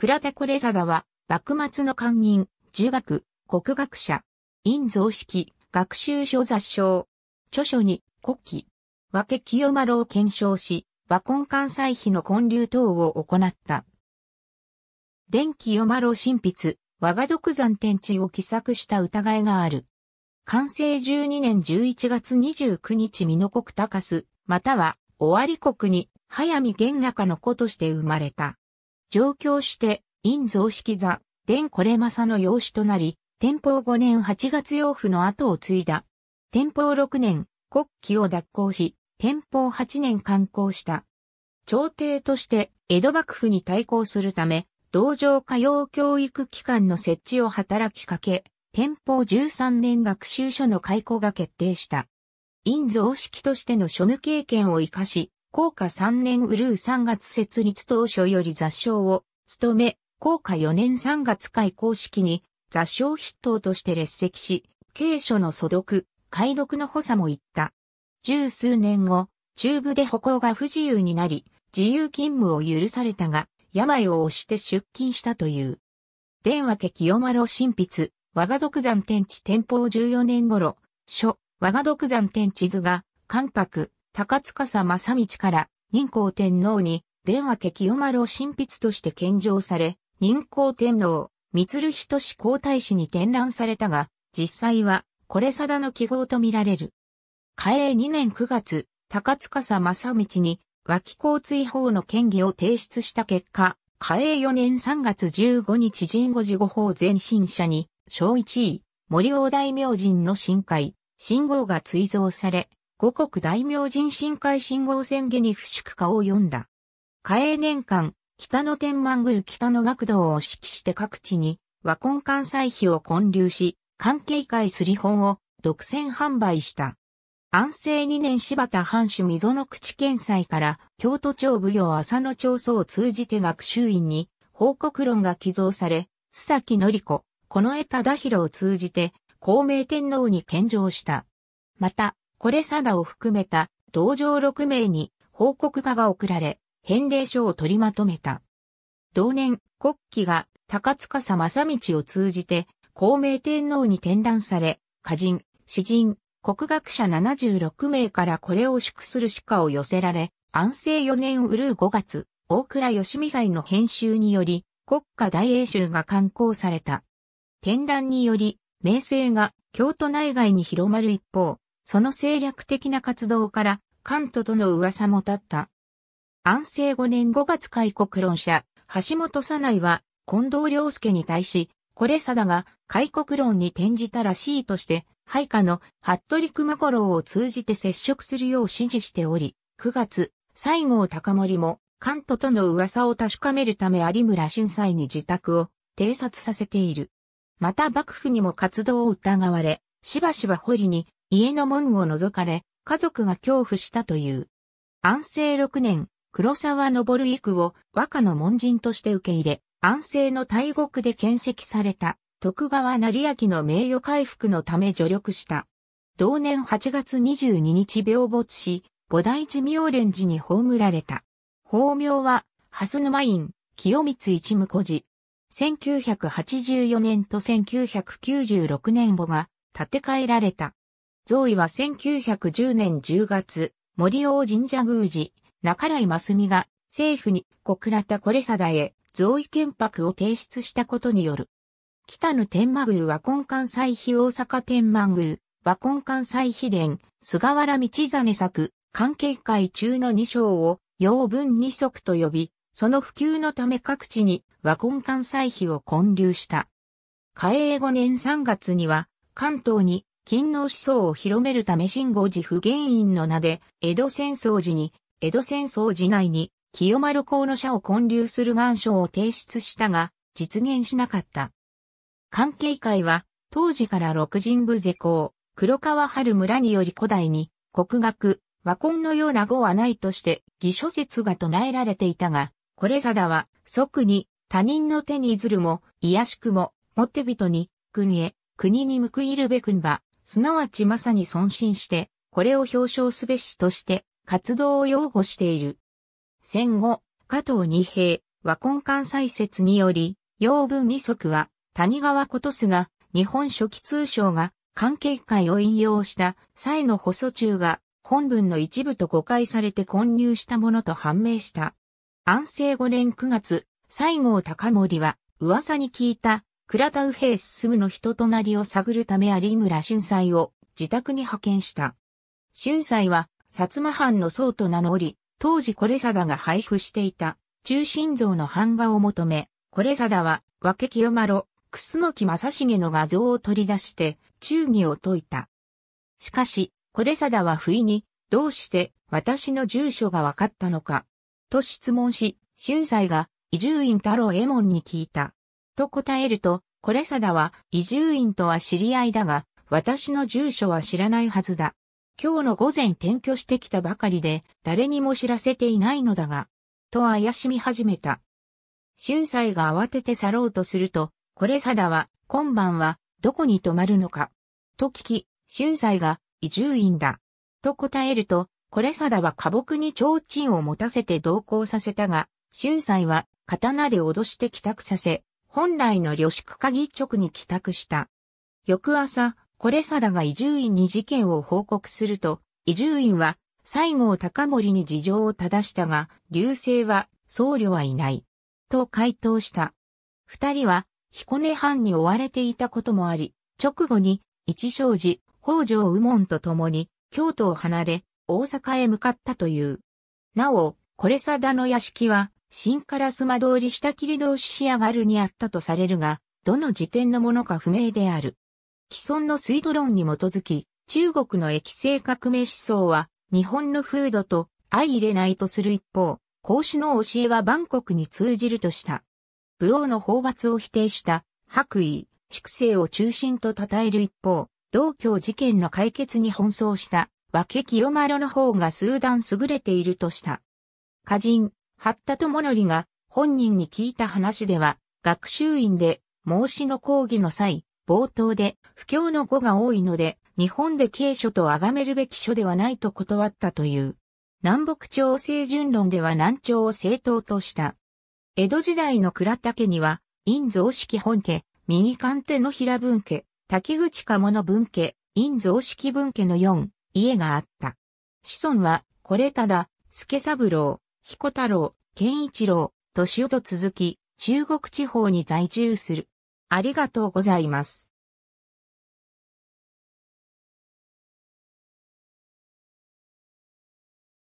倉田これダは、幕末の官人、儒学、国学者、陰蔵式、学習書雑賞。著書に、国旗、和け清丸を検証し、和根関西碑の混流等を行った。伝記・清丸新筆、我が独山天地を寄作した疑いがある。完成12年11月29日美濃国高須、または、尾張国に、早見玄中の子として生まれた。上京して、院蔵式座、伝これまさの養子となり、天保5年8月養父の後を継いだ。天保6年、国旗を脱行し、天保8年刊行した。朝廷として江戸幕府に対抗するため、道場歌謡教育機関の設置を働きかけ、天保13年学習所の開校が決定した。院蔵式としての庶務経験を活かし、高下3年ウルー3月設立当初より座礁を務め、高下4年3月開校式に座礁筆頭として列席し、軽書の素読、解読の補佐も行った。十数年後、中部で歩行が不自由になり、自由勤務を許されたが、病を押して出勤したという。電話家清丸新筆、我が独山天地天保14年頃、書、我が独山天地図が、関白、高塚正道から任光天皇に、電話家清丸を神筆として献上され、任光天皇、三鶴仁志皇太子に転覧されたが、実際は、これ定の記号とみられる。嘉永2年9月、高塚正道に、脇交追法の権議を提出した結果、嘉永4年3月15日神護寺五法前進者に、小1位、森王大明神の神会、信号が追贈され、五国大明神神会信号宣言に不祝化を読んだ。嘉永年間、北の天満宮北の学道を指揮して各地に和魂関西碑を建立し、関係会すり本を独占販売した。安政2年柴田藩主溝の口県祭から京都庁奉行浅野町曹を通じて学習院に報告論が寄贈され、須崎のり子、この田忠弘を通じて、孔明天皇に献上した。また、これさらを含めた同場6名に報告画が送られ、返礼書を取りまとめた。同年、国旗が高塚正道を通じて、孔明天皇に転覧され、歌人、詩人、国学者76名からこれを祝する鹿を寄せられ、安政4年うるう5月、大倉義美祭の編集により、国家大英集が刊行された。展覧により、名声が京都内外に広まる一方、その政略的な活動から、関東との噂も立った。安政5年5月開国論者、橋本な内は、近藤良介に対し、これ定が開国論に転じたらしいとして、配下の服部熊五郎を通じて接触するよう指示しており、9月、西郷隆盛も、関東との噂を確かめるため有村春斎に自宅を偵察させている。また幕府にも活動を疑われ、しばしば堀に家の門を覗かれ、家族が恐怖したという。安政6年、黒沢昇育を和歌の門人として受け入れ、安政の大獄で建設された徳川成明の名誉回復のため助力した。同年8月22日病没し、菩提寺妙蓮寺に葬られた。法名は、蓮沼院、清光一婿寺。1984年と1996年母が建て替えられた。造位は1910年10月、森王神社宮司、中来真澄が、政府に小倉田これ定へ、造位建白を提出したことによる。北野天満宮和根関西碑大阪天満宮、和根関西碑殿、菅原道真作、関係会中の二章を、要文二足と呼び、その普及のため各地に和根関西碑を建立した。嘉永5年3月には、関東に勤王思想を広めるため信号寺不原因の名で、江戸戦争時に、江戸戦争時内に、清丸公の社を建立する願書を提出したが、実現しなかった。関係会は、当時から六人部税。公、黒川春村により古代に、国学、和魂のような語はないとして、偽書説が唱えられていたが、これ定は、即に、他人の手にずるも、卑しくも、持って人に、国へ、国に報いるべくんば、すなわちまさに損心して、これを表彰すべしとして活動を擁護している。戦後、加藤二平和根関西説により、養分二足は谷川ことすが日本初期通商が関係会を引用した際の補足中が本文の一部と誤解されて混入したものと判明した。安政五年九月、西郷隆盛は噂に聞いた倉田右平進の人となりを探るため有村春斎を自宅に派遣した。春斎は、薩摩藩の僧と名乗り、当時これ定が配布していた、中心像の版画を求め、これ定は、和け清丸、楠木正成の画像を取り出して、忠義を説いた。しかし、これ定は不意に、どうして私の住所が分かったのか、と質問し、春斎が、伊集院太郎右衛門に聞いた。と答えると、これさだは移住院とは知り合いだが、私の住所は知らないはずだ。今日の午前転居してきたばかりで、誰にも知らせていないのだが、と怪しみ始めた。春菜が慌てて去ろうとすると、これさだは、今晩は、どこに泊まるのか、と聞き、春菜が、移住院だ、と答えると、これさだは寡黙に提灯を持たせて同行させたが、春菜は、刀で脅して帰宅させ、本来の旅宿鍵直に帰宅した。翌朝、これだが移住院に事件を報告すると、移住院は西郷隆盛に事情を正したが、流星は僧侶はいない。と回答した。二人は彦根藩に追われていたこともあり、直後に一生寺、北条右門と共に京都を離れ、大阪へ向かったという。なお、これだの屋敷は新烏丸通り下切通し上がるにあったとされるが、どの時点のものか不明である。既存の水道論に基づき、中国の液性革命思想は、日本の風土と相入れないとする一方、孔子の教えは万国に通じるとした。武王の討罰を否定した白衣、粛清を中心と称える一方、同教事件の解決に奔走した和気清丸の方が数段優れているとした。歌人、八田智則が本人に聞いた話では、学習院で孟子の講義の際、冒頭で不況の語が多いので、日本で経書と崇めるべき書ではないと断ったという。南北朝政順論では南朝を正当とした。江戸時代の倉田家には、陰蔵式本家、右官手の平文家、滝口鴨の文家、陰蔵式文家の4、家があった。子孫は、これただ、助三郎、彦太郎、健一郎、敏夫と続き、中国地方に在住する。ありがとうございます。